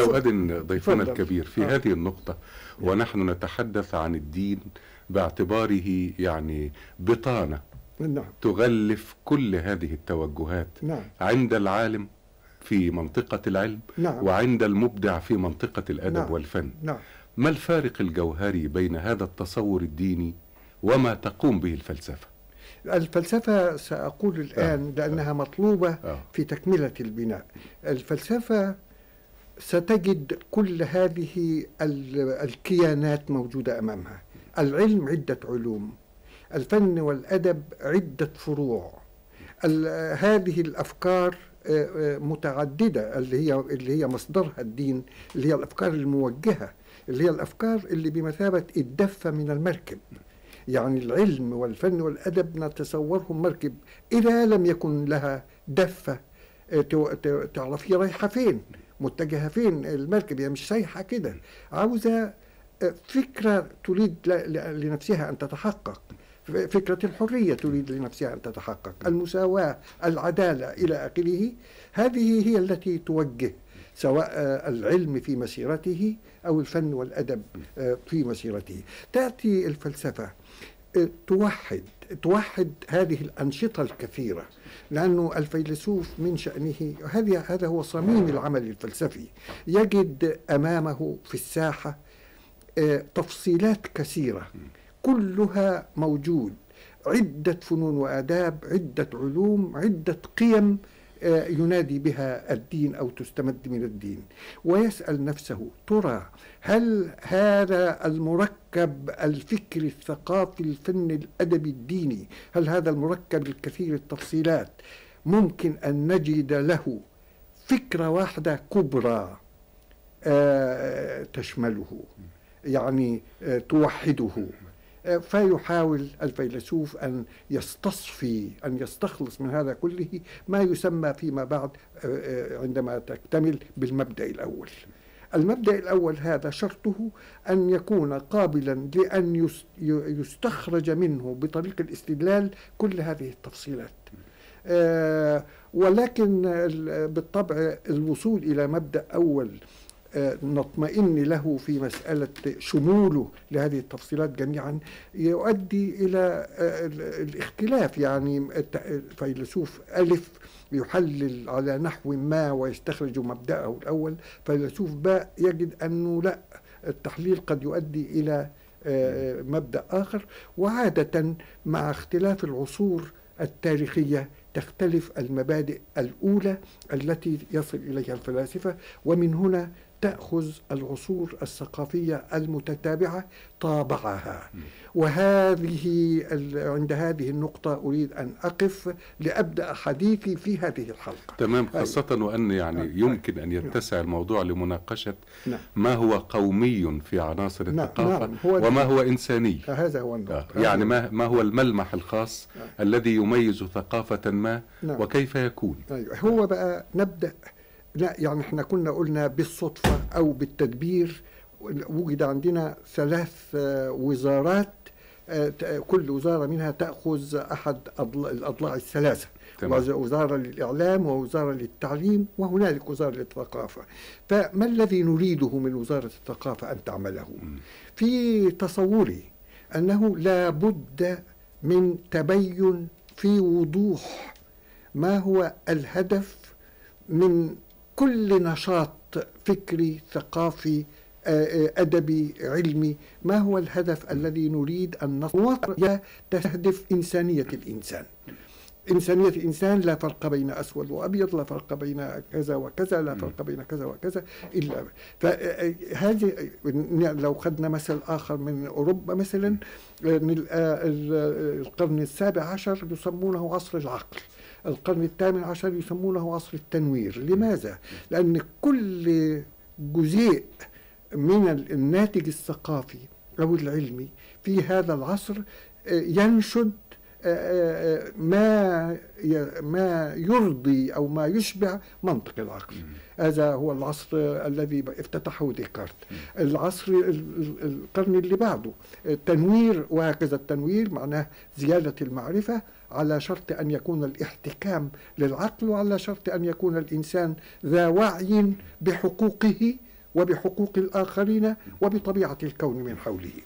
لو أذن ضيفنا الكبير في آه. هذه النقطة ونحن نتحدث عن الدين باعتباره يعني بطانة نعم. تغلف كل هذه التوجهات نعم. عند العالم في منطقة العلم نعم. وعند المبدع في منطقة الأدب نعم. والفن نعم. ما الفارق الجوهري بين هذا التصور الديني وما تقوم به الفلسفة؟ الفلسفة سأقول الآن آه. لأنها مطلوبة آه. في تكملة البناء الفلسفة ستجد كل هذه الكيانات موجودة أمامها العلم عدة علوم الفن والأدب عدة فروع هذه الأفكار آه، آه، متعددة اللي هي اللي هي مصدرها الدين اللي هي الأفكار الموجهة اللي هي الأفكار اللي بمثابة الدفة من المركب يعني العلم والفن والأدب نتصورهم مركب إذا لم يكن لها دفة آه، تعرفي رايحة فين متجهه فين المركب هي مش سايحه كده عاوزه آه، فكره تريد لنفسها ان تتحقق فكرة الحرية تريد لنفسها أن تتحقق المساواة العدالة إلى آخره هذه هي التي توجه سواء آه، العلم في مسيرته أو الفن والأدب آه، في مسيرته تأتي الفلسفة توحد توحد هذه الأنشطة الكثيرة لأنه الفيلسوف من شأنه هذه هذا هو صميم العمل الفلسفي يجد أمامه في الساحة آه، تفصيلات كثيرة كلها موجود عدة فنون وآداب عدة علوم عدة قيم آه، ينادي بها الدين أو تستمد من الدين ويسأل نفسه ترى هل هذا المركب الفكري الثقافي الفني الأدبي الديني هل هذا المركب الكثير التفصيلات ممكن أن نجد له فكرة واحدة كبرى آه، تشمله يعني آه، توحده فيحاول الفيلسوف أن يستصفي أن يستخلص من هذا كله ما يسمى فيما بعد آه، آه، عندما تكتمل بالمبدأ الأول المبدأ الأول هذا شرطه أن يكون قابلا لأن يستخرج منه بطريق الاستدلال كل هذه التفصيلات آه، ولكن بالطبع الوصول إلى مبدأ أول نطمئن له في مسألة شموله لهذه التفصيلات جميعا يؤدي إلى آه، الاختلاف يعني فيلسوف ألف يحلل على نحو ما ويستخرج مبدأه الأول فيلسوف باء يجد أنه لا التحليل قد يؤدي إلى آه، مبدأ آخر وعادة مع اختلاف العصور التاريخية تختلف المبادئ الأولى التي يصل إليها الفلاسفة ومن هنا تأخذ العصور الثقافية المتتابعة طابعها وهذه عند هذه النقطة أريد أن أقف لأبدأ حديثي في هذه الحلقة تمام خاصة وأن يعني يمكن أن يتسع الموضوع لمناقشة نعم. ما هو قومي في عناصر نعم، الثقافة نعم، وما هو إنساني هذا هو النقطة آه، يعني ما ما هو الملمح الخاص الذي يميز ثقافة ما وكيف يكون أيوة، هو بقى نبدأ لا يعني احنا كنا قلنا بالصدفة أو بالتدبير وجد عندنا ثلاث آه، وزارات آه، كل وزارة منها تأخذ أحد الأضلاع الثلاثة تمام. وزارة للإعلام ووزارة للتعليم وهنالك وزارة للثقافة فما الذي نريده من وزارة الثقافة أن تعمله في تصوري أنه لا بد من تبين في وضوح ما هو الهدف من كل نشاط فكري ثقافي آه، آه، أدبي علمي ما هو الهدف الذي نريد أن نصل تستهدف إنسانية الإنسان إنسانية الإنسان لا فرق بين أسود وأبيض لا فرق بين كذا وكذا لا فرق بين كذا وكذا إلا فهذه آه، لو خدنا مثل آخر من أوروبا مثلا القرن السابع عشر يسمونه عصر العقل القرن الثامن عشر يسمونه عصر التنوير لماذا؟ لأن كل جزيء من الناتج الثقافي أو العلمي في هذا العصر آه، ينشد آه، آه، آه، ما ما يرضي او ما يشبع منطق العقل هذا هو العصر الذي افتتحه ديكارت العصر القرن اللي بعده التنوير وهكذا التنوير معناه زياده المعرفه على شرط ان يكون الاحتكام للعقل وعلى شرط ان يكون الانسان ذا وعي بحقوقه وبحقوق الاخرين وبطبيعه الكون من حوله